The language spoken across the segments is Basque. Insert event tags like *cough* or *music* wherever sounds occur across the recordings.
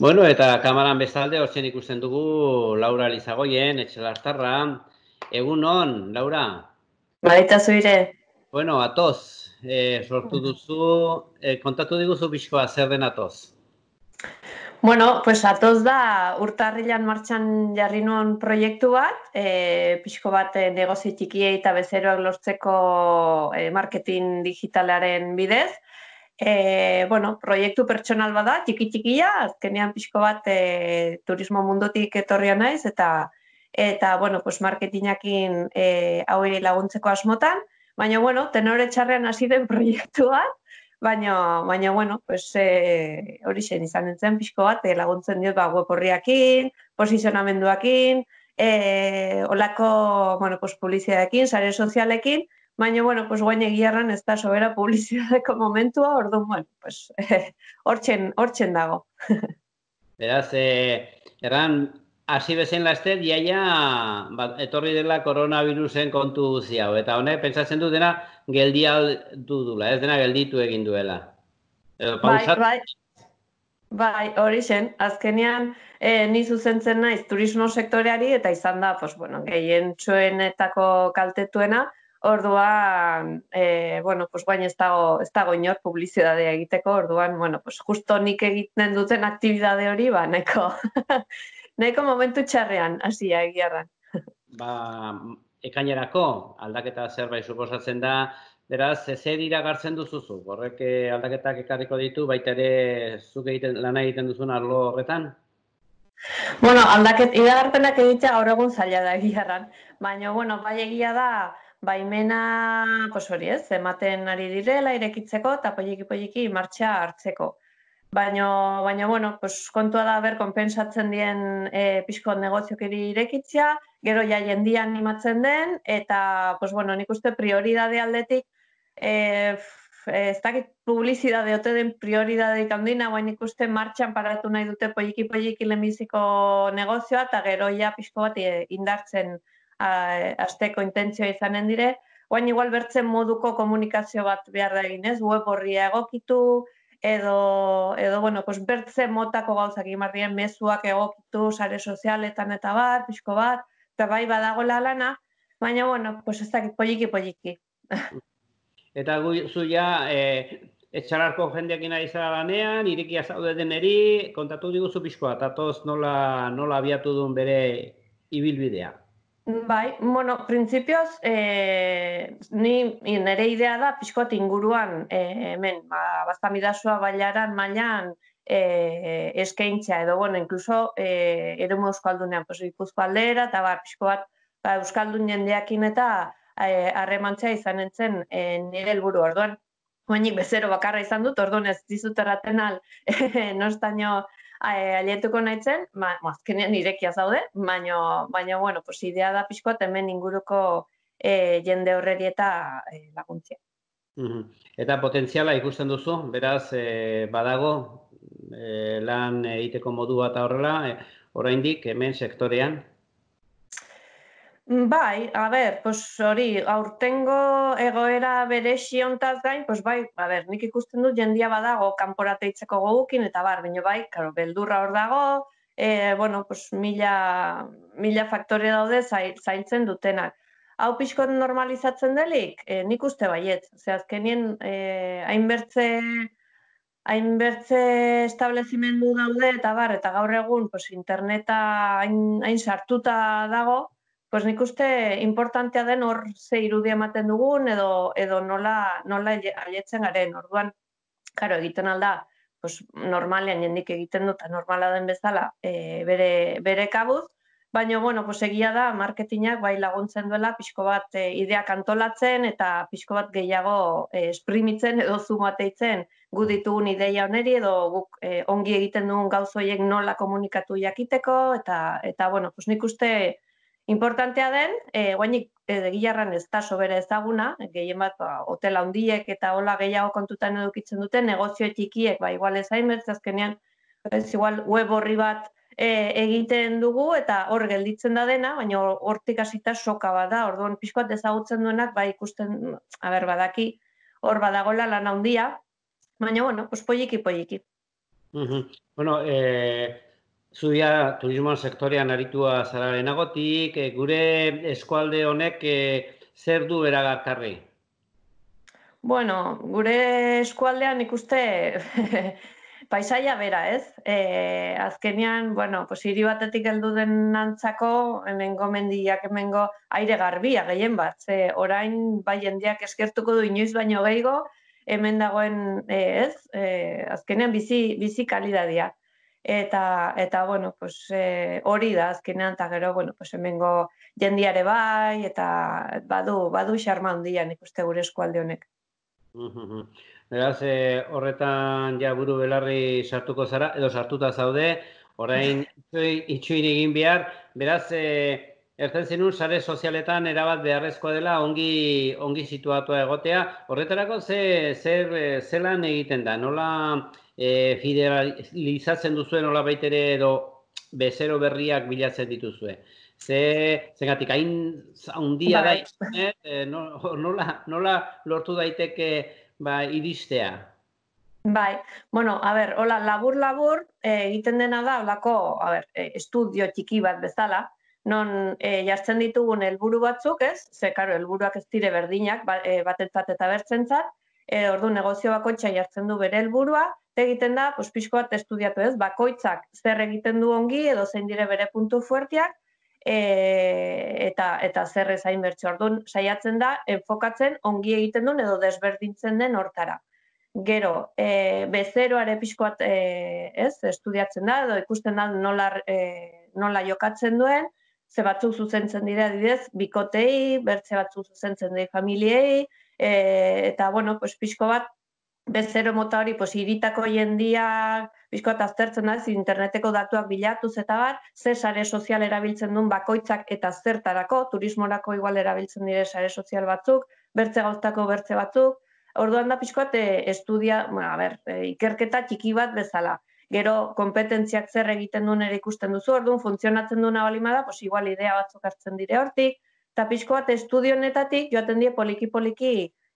Bueno, eta kamaran bezalde, hortzen ikusten dugu Laura Lizagoien, etxelartarra. Egun hon, Laura? Baita zuire. Bueno, atoz, e, sortu duzu, e, kontatu diguzu bizkoa, zer den atoz? Bueno, pues atoz da urtarrilan martxan jarri nuen proiektu bat, e, pixko bat negozi txikiei eta bezeroak lortzeko e, marketing digitalaren bidez e, bueno, proiektu pertsonal bada, txiki-txikia, azkenean pixko bat e, turismo mundotik etorria naiz, eta, eta bueno, pues e, hau laguntzeko asmotan, baina, bueno, tenore txarrean hasi den *laughs* proiektu baina, baina bueno, pues, e, hori zen izan entzen pixko bat, e, laguntzen dut, ba, web horriakin, posizionamenduakin, e, olako, bueno, pues, publizia sare sozialekin, Baina, bueno, pues guain ez da sobera publizitateko *laughs* momentua, orduan, bueno, pues, *laughs* hortzen, hortzen dago. *laughs* Beraz, eh, erran, hasi bezen laste, diaia ba, etorri dela koronavirusen kontu eta honek, pentsatzen du dena geldial du dula, ez dena gelditu egin duela. Edo, bai, bai. Bai, hori zen, azkenean e, ni zuzentzen naiz turismo sektoreari eta izan da, pues, bueno, gehien kaltetuena, Orduan, eh, bueno, pues guain ez dago, ez dago inor publizidadea egiteko, orduan, bueno, pues justo nik egiten duten aktibidade hori, ba, neko, *laughs* neko momentu txarrean, hasi egiarran. ba, ekainerako aldaketa zerbait suposatzen da, beraz, ze dira gartzen duzuzu, horrek eh, aldaketak ekarriko ditu, baita ere, zuk egiten, lan egiten duzun arlo horretan? Bueno, aldaket, iragarpenak egitea gaur egun zaila da egiarran. Baina, bueno, bai egia da, baimena, pues hori ez, ematen ari direla irekitzeko eta poliki poliki martxa hartzeko. Baina, baina bueno, pues, kontua da ber, konpensatzen dien e, pixko negoziok irekitzea, gero ja jendian animatzen den, eta, pues, bueno, nik uste prioridade aldetik, e, ez dakit ote den prioridade ikandina, nik uste martxan paratu nahi dute poliki poliki lemiziko negozioa, eta gero ja pixko bat indartzen asteko intentzioa izanen dire, guain igual bertzen moduko komunikazio bat behar da egin, ez? Web horria egokitu, edo, edo bueno, pues bertzen motako gauzak imarrien mezuak egokitu, sare sozialetan eta bat, pixko bat, eta bai badago lana, baina, bueno, pues ez dakit poliki, poliki. *laughs* Eta gu zuia, eh, etxararko jendeak ina lanean, irekia zaude deneri, kontatu diguzu pixkoa, eta toz nola, nola abiatu duen bere ibilbidea. Bai, bueno, prinsipioz, e, eh, ni nire idea da pixkoat inguruan, e, hemen, ba, bastamidasua bailaran mailan e, eskaintzea, edo, bueno, inkluso, e, ere mu euskaldunean, pues, ikuzko aldera, eta ba, pixkoat, ba, euskaldun jendeakin eta harremantzea e, izan entzen e, nire helburu orduan. Baina bezero bakarra izan dut, orduan ez dizut erraten al, *laughs* e, nostaino, Eh, alietuko aletuko nahi zen, ba, azkenean irekia zaude, baina, baina bueno, pues idea da pixkoa hemen inguruko e, jende horreri eta e, eh, laguntzia. Eta potentziala ikusten duzu, beraz, e, badago, e, lan egiteko modu eta horrela, e, oraindik hemen sektorean, Bai, a ber, pues hori, aurtengo egoera bere xiontaz gain, pues bai, a ber, nik ikusten dut jendia badago kanporateitzeko itzeko gogukin, eta bar, baina bai, karo, beldurra hor dago, e, bueno, pues mila, mila faktore daude zaintzen dutenak. Hau pixko normalizatzen delik, e, nik uste baiet, ze azkenien e, hainbertze hainbertze establezimendu daude, eta bar, eta gaur egun, pues, interneta hain, hain sartuta dago, Pues nik uste importantea den hor ze irudi ematen dugun edo, edo nola, nola aietzen garen. Orduan, karo, egiten alda, pues, normalean jendik egiten dut, normala den bezala e, bere, bere kabuz. Baina, bueno, pues, egia da, marketingak bai laguntzen duela, pixko bat eh, ideak antolatzen eta pixko bat gehiago e, esprimitzen edo zumateitzen gu ditugun ideia oneri edo guk ongi egiten dugun gauzoiek nola komunikatu jakiteko. Eta, eta bueno, pues, nik uste... Importantea den, e, eh, guainik e, eh, gilarran ez da sobera ezaguna, gehien bat ba, hotel handiek eta hola gehiago kontutan edukitzen duten, negozio txikiek, ba, igual ez hainbertz, azkenean, ez igual web horri bat eh, egiten dugu, eta hor gelditzen da dena, baina hortik hasita soka bada, orduan pixkoat ezagutzen duenak, ba, ikusten, haber badaki, hor badagola lan handia, baina, bueno, pues poliki, poliki. Bueno, eh, Zudia turismoan sektorean aritua zara eh, gure eskualde honek eh, zer du eragarkarri? Bueno, gure eskualdean ikuste *laughs* paisaia bera, ez? E, eh, azkenean, bueno, pues, hiri batetik heldu den nantzako, hemen gomendiak, hemen go, aire garbia gehien bat, ze orain bai jendeak eskertuko du inoiz baino gehiago, hemen dagoen, ez, e, azkenean bizi, bizi eta eta bueno, pues e, hori da azkenean ta gero bueno, pues hemengo jendiare bai eta badu badu xarma handia nikuste gure eskualde honek. Beraz, eh, horretan ja buru belarri sartuko zara edo sartuta zaude, orain *laughs* itxoin egin behar, beraz e, eh, Erten zenun, sare sozialetan erabat beharrezkoa dela, ongi, ongi situatua egotea. Horretarako, ze, zer, zelan egiten da? Nola, e, fidelizatzen duzuen hola baitere edo bezero berriak bilatzen dituzue. Ze, zengatik, hain zaundia ba, eh? nola, nola lortu daiteke ba, iristea? Bai, bueno, a ber, hola, labur-labur eh, egiten dena da, olako, a ber, eh, estudio txiki bat bezala, non e, jartzen ditugun helburu batzuk, ez? Ze, karo, elburuak ez dire berdinak, ba, bat, eta bertzen zat, ordu negozio bako jartzen du bere helburua egiten da, pues, pixko bat estudiatu ez, bakoitzak zer egiten du ongi edo zein dire bere puntu fuertiak, E, eta eta zer ezain bertxo orduan saiatzen da enfokatzen ongi egiten duen edo desberdintzen den hortara. Gero, e, bezeroare pixkoat e, ez, estudiatzen da edo ikusten da nola, e, nola jokatzen duen, ze batzu zuzentzen dira didez, bikotei, bertze batzu zuzentzen dira familiei, e, eta bueno, pues, pixko bat bezero mota hori pues, iritako jendiak bizko eta aztertzen da, interneteko datuak bilatu eta bar, zer sare sozial erabiltzen duen bakoitzak eta zertarako, turismorako igual erabiltzen dire sare sozial batzuk, bertze gauztako bertze batzuk, Orduan da pixkoat eh, estudia, bueno, ber, eh, ikerketa txiki bat bezala. Gero kompetentziak zer egiten duen ere ikusten duzu. Orduan funtzionatzen duna balima da, pues igual idea batzuk hartzen dire hortik. Ta pixkoat estudio honetatik joaten die poliki poliki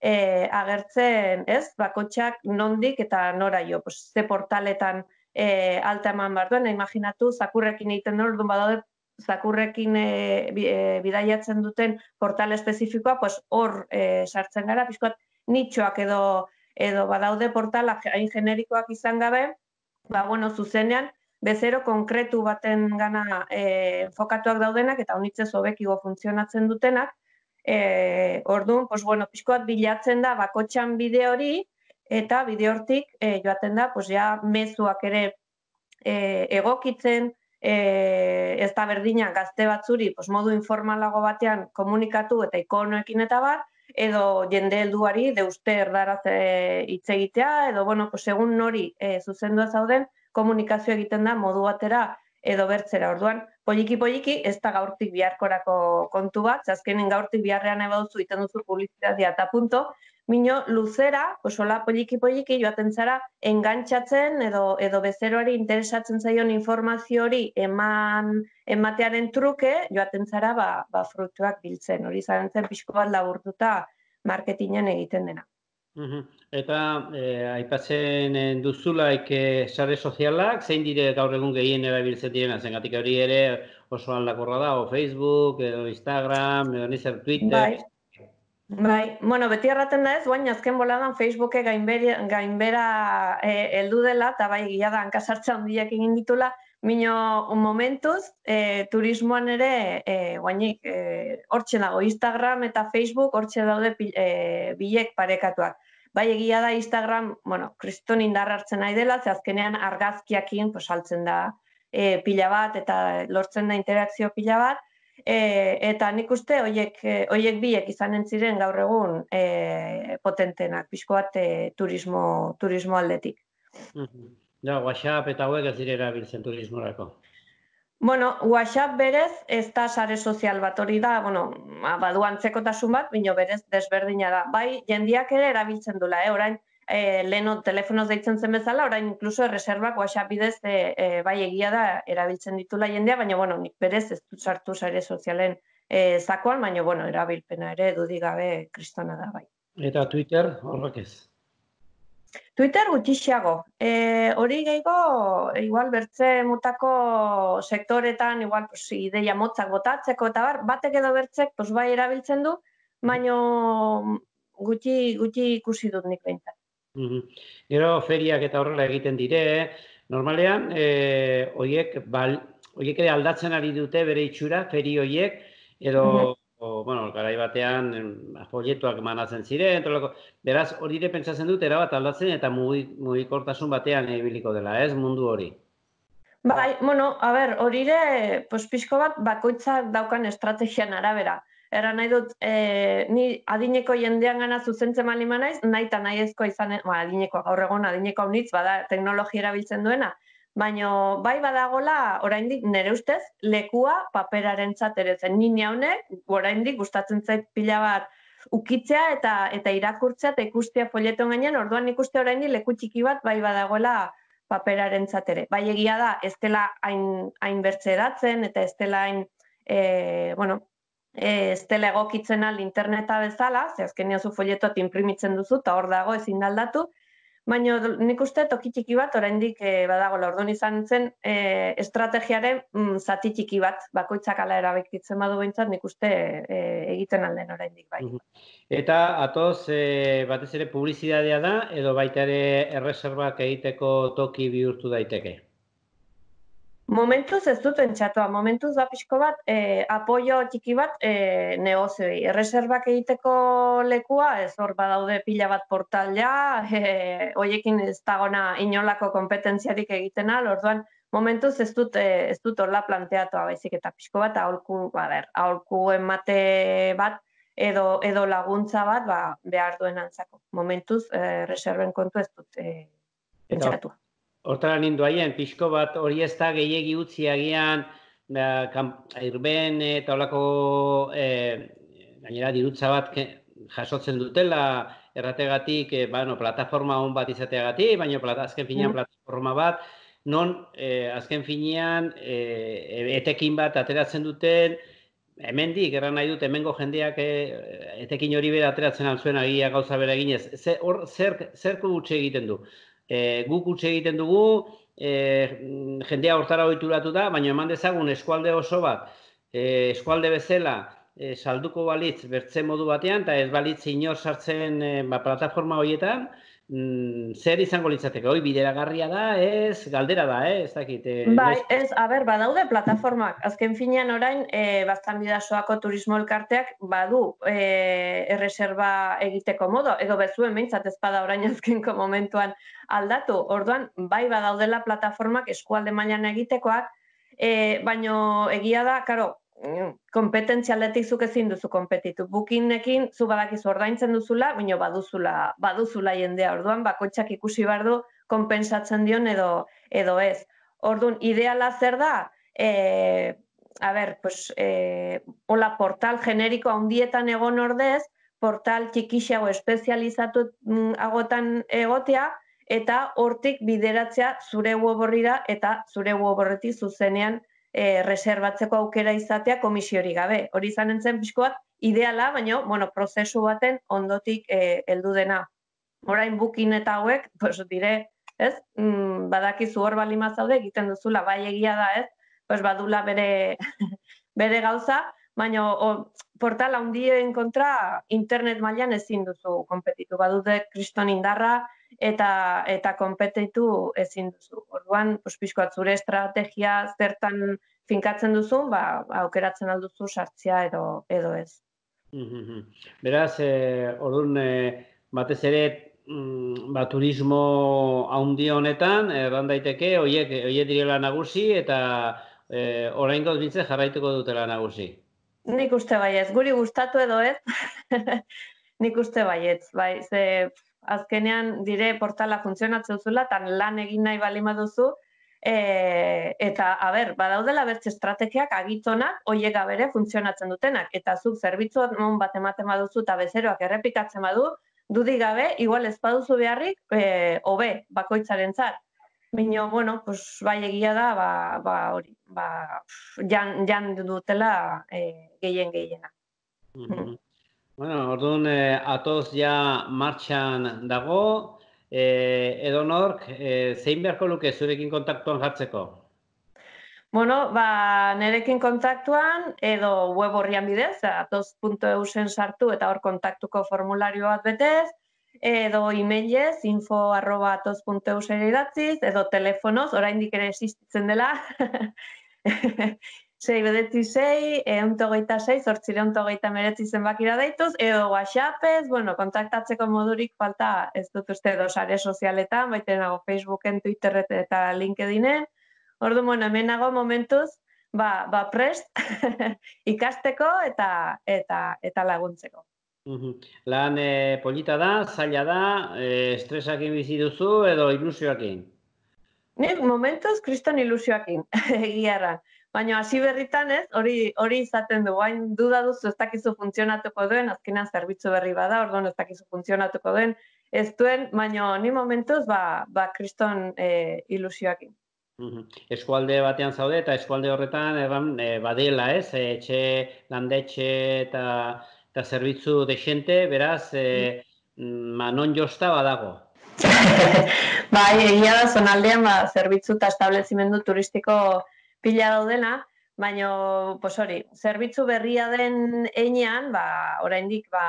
e, agertzen, ez, bakotxak nondik eta nora jo, pues, ze portaletan e, alta eman behar duen, imaginatu, zakurrekin egiten dut, badaude, zakurrekin e, e, bidaiatzen duten portal espezifikoa, pues, hor e, sartzen gara, bizkoat, nitxoak edo, edo badaude portalak hain generikoak izan gabe, ba, bueno, zuzenean, bezero konkretu baten gana e, fokatuak daudenak, eta honitzez hobekigo funtzionatzen dutenak, e, orduan, pues, bueno, pixkoat bilatzen da bakotxan bide hori, eta bide hortik e, joaten da, pues, ja, mezuak ere e, egokitzen, e, ez da berdina gazte batzuri, pues, modu informalago batean komunikatu eta ikonoekin eta bar, edo jende helduari deuste erdaraz e, hitz e, egitea, edo, bueno, pues, egun nori e, zuzendua zauden, komunikazio egiten da modu batera edo bertzera. Orduan, poliki poliki ez da gaurtik biharkorako kontu bat, azkenen gaurtik biharrean ebauzu iten duzu publizitatea eta punto, Mino, luzera, posola poliki-poliki joaten zara, engantxatzen edo, edo bezeroari interesatzen zaion informazio hori eman, ematearen truke, joaten zara ba, ba biltzen. Hori zaren zen pixko bat laburtuta marketingen egiten dena. Eta e, aipatzen eh, duzulaik eh, sare sozialak, zein dire gaur egun gehien erabiltzen direna, hori ere oso aldakorra da, o Facebook, edo Instagram, edo nizer Twitter. Bai. Bai, bueno, beti erraten da ez, baina azken boladan Facebooke gainbera heldu e, dela, eta bai, gila da, hankasartza handiak egin ditula, Mino momentuz, e, eh, turismoan ere, e, guainik, e, hortxe Instagram eta Facebook hortxe daude e, bilek parekatuak. Bai, egia da Instagram, bueno, kriston indarra hartzen nahi dela, ze azkenean argazkiakin, pues, saltzen da e, pila bat, eta lortzen da interakzio pila bat, e, eta nik uste, oiek, oiek biek izan entziren gaur egun e, potentenak, pixko bat turismo, turismo aldetik. Ja, WhatsApp eta hauek ez dire erabiltzen turismorako. Bueno, WhatsApp berez ez da sare sozial bat hori da, bueno, ba, baduan tzekotasun bat, bino berez desberdina da. Bai, jendiak ere erabiltzen dula, eh? orain eh, leno telefonoz deitzen zen bezala, orain inkluso reservak WhatsApp bidez eh, eh, bai egia da erabiltzen ditula jendea, baina bueno, nik berez ez dut sartu sare sozialen eh, zakoan, baina bueno, erabilpena ere dudik gabe kristona da bai. Eta Twitter horrek ez? Twitter gutxiago. E, hori gehiago, igual bertze mutako sektoretan, igual pues, ideia motzak botatzeko, eta bar, batek edo bertzek, pues, bai erabiltzen du, baino gutxi, gutxi ikusi dut nik behintzen. Mm -hmm. feriak eta horrela egiten dire, eh? normalean, horiek eh, ere aldatzen ari dute bere itxura, feri horiek, edo bueno, garai batean apoietuak manatzen ziren, tolako. beraz, hori ere pentsatzen dut, erabat aldatzen eta mugikortasun mugi batean ibiliko dela, ez, mundu hori. Bai, bueno, a ber, hori ere, pospizko bat, bakoitzak daukan estrategian arabera. Era nahi dut, eh, ni adineko jendean gana zuzentzen mali manaiz, nahi eta nahi ezko izan, ba, adineko gaur egon, adineko hau nitz, bada, teknologia erabiltzen duena, Baina bai badagola, oraindik nire ustez, lekua paperaren txatere zen. Ni orain oraindik gustatzen zait pila bat ukitzea eta eta irakurtzea eta ikustea folleton gainean, orduan ikuste oraindik leku txiki bat bai badagola paperaren ere. Bai egia da, ez dela hain, hain bertze datzen eta ez dela hain, e, bueno, e, ez dela egokitzen al interneta bezala, ze azken niozu folletot imprimitzen duzu eta hor dago ezin daldatu, Baina nik uste tokitiki bat, oraindik e, badago lordun izan zen, e, estrategiaren mm, zatitiki bat, bakoitzak ala erabekitzen badu behintzat, nik uste eh, egiten alden oraindik bai. Eta atoz, e, batez ere publizidadea da, edo baita ere erreserbak egiteko toki bihurtu daiteke? Momentuz ez dut entzatua, momentuz da pixko bat, e, apoio txiki bat e, eh, negozioi. Erreserbak egiteko lekua, ez hor badaude pila bat portala *laughs* e, eh, oiekin ez da inolako kompetentziarik egiten orduan, momentuz ez dut, ez dut orla planteatua baizik eta pixko bat, aholku, bader, aholku emate bat edo, edo laguntza bat ba, behar duen antzako. Momentuz, e, reserben kontu ez dut e, Hortara nindu haien, pixko bat hori ez da gehiagi utziagian, irben eta olako e, eh, gainera dirutza bat jasotzen dutela, errategatik, eh, bueno, plataforma hon bat izateagatik, baina plata, azken finean mm-hmm. plataforma bat, non e, azken finean etekin bat ateratzen duten, hemen dik, erran nahi dut, hemengo jendeak etekin hori bera ateratzen altzuen agia gauza bera ginez. Zer, zer, zer egiten du? E, guk egiten dugu, e, jendea hortara ohituratuta, da, baina eman dezagun eskualde oso bat, e, eskualde bezala, e, salduko balitz bertze modu batean, eta ez balitz inor sartzen e, ba, plataforma horietan, mm, zer izango litzateke, hori bideragarria da, ez, galdera da, eh? ez dakit. Eh, bai, ez, a ber, badaude plataformak, azken finean orain, eh bastan bidasoako turismo elkarteak badu eh erreserba egiteko modo, edo bezuen ez ezpada orain *laughs* azkenko momentuan aldatu, orduan, bai badaudela plataformak eskualde mailan egitekoak, Eh, baino egia da, karo, kompetentzialetik zuk ezin duzu kompetitu. Bukinekin zu badakizu ordaintzen duzula, baina baduzula, baduzula jendea. Orduan bakoitzak ikusi bardu konpensatzen dion edo edo ez. Ordun ideala zer da? E, a ber, pues, e, eh, ola portal generiko hundietan egon ordez, portal txikixeago espezializatu mm, agotan egotea eta hortik bideratzea zure weborrira eta zure weborretik zuzenean e, eh, reservatzeko aukera izatea komisiori gabe. Hori izan entzen ideala, baina bueno, prozesu baten ondotik eh, heldu dena. Orain bukin eta hauek, pues, dire, ez? Mm, badaki zuhor balima zaude egiten duzula, bai egia da, ez? Pues badula bere, *laughs* bere gauza, baina o, portal handien kontra internet mailan ezin duzu konpetitu. Badute kriston indarra, eta eta konpetitu ezin duzu. Orduan, ospiskoat zure estrategia zertan finkatzen duzu, ba aukeratzen alduzu sartzea edo edo ez. Mm-hmm. Beraz, eh ordun eh, batez ere mm, ba turismo haundi honetan erran eh, daiteke hoiek hoiek direla nagusi eta eh oraingoz bitze jarraituko dutela nagusi. Nik uste bai guri gustatu edo ez. *laughs* Nik uste bai bai, ze azkenean dire portala funtzionatzen zuzula, tan lan egin nahi bali maduzu, e, eta, a badaudela bertze estrategiak agitonak, oiek gabere funtzionatzen dutenak, eta zuk zerbitzu non bat ematen baduzu eta bezeroak errepikatzen badu, dudik gabe, igual ez beharrik, e, obe, bakoitzaren zar. Bino, bueno, pues, bai egia da, ba, ba, hori, ba, jan, jan dutela e, gehien gehiena. Mm-hmm. Bueno, orduan eh, atoz ja martxan dago, eh, edo nork, eh, zein beharko luke zurekin kontaktuan jartzeko? Bueno, ba, nerekin kontaktuan edo web horrian bidez, atoz.eu sartu eta hor kontaktuko formulario bat betez, edo e-mailez, info arroba atoz.eu edo telefonoz, oraindik ere existitzen dela, *laughs* Zei, bedetzi zei, geita zei, zortzi leunto togeita meretzi zenbakira daituz, edo WhatsApp bueno, kontaktatzeko modurik falta ez dut uste dosare sozialetan, baita Facebooken, Twitterret eta LinkedInen. Ordu, bueno, hemen nago momentuz, ba, ba prest, *laughs* ikasteko eta, eta, eta laguntzeko. Lan e, polita da, zaila da, e, eh, estresak bizi duzu edo ilusioak Nik momentuz kriston ilusioak *laughs* egiarra. Baina hasi berritan ez, hori hori izaten du, hain duda duzu ez dakizu funtzionatuko duen, azkenan zerbitzu berri bada, orduan ez dakizu funtzionatuko duen, ez duen, baina ni momentuz, ba, ba kriston e, ilusioak. Eskualde batean zaude eta eskualde horretan erran eh, e, eh, ez, eh, etxe, landetxe eta eta zerbitzu dexente, beraz, e, manon josta badago. *laughs* bai, egia da, zonaldean, ba, zerbitzu eta establezimendu turistiko pila daudena, baina, pos hori, zerbitzu berria den enean, ba, oraindik, ba,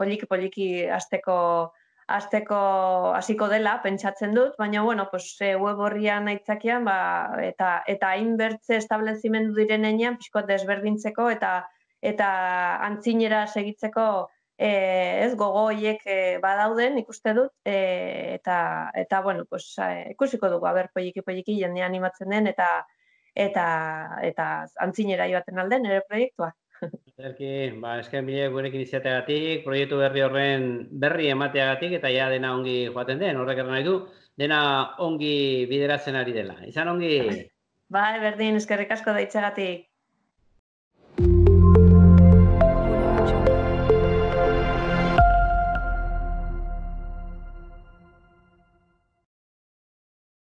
poliki poliki hasteko hasteko hasiko dela, pentsatzen dut, baina, bueno, pues, e, web aitzakian, ba, eta, eta hainbertze establezimendu diren enean, pixko desberdintzeko, eta eta antzinera segitzeko e, ez gogo horiek e, badauden ikuste dut e, eta eta bueno pues e, ikusiko dugu aber poliki poliki jendean animatzen den eta eta eta antzinera joaten alden nere proiektua. Ederki, ba, esken gurekin izateagatik, proiektu berri horren berri emateagatik eta ja dena ongi joaten den, horrek erran nahi du, dena ongi bideratzen ari dela. Izan ongi? Ba, berdin, eskerrik asko daitzagatik.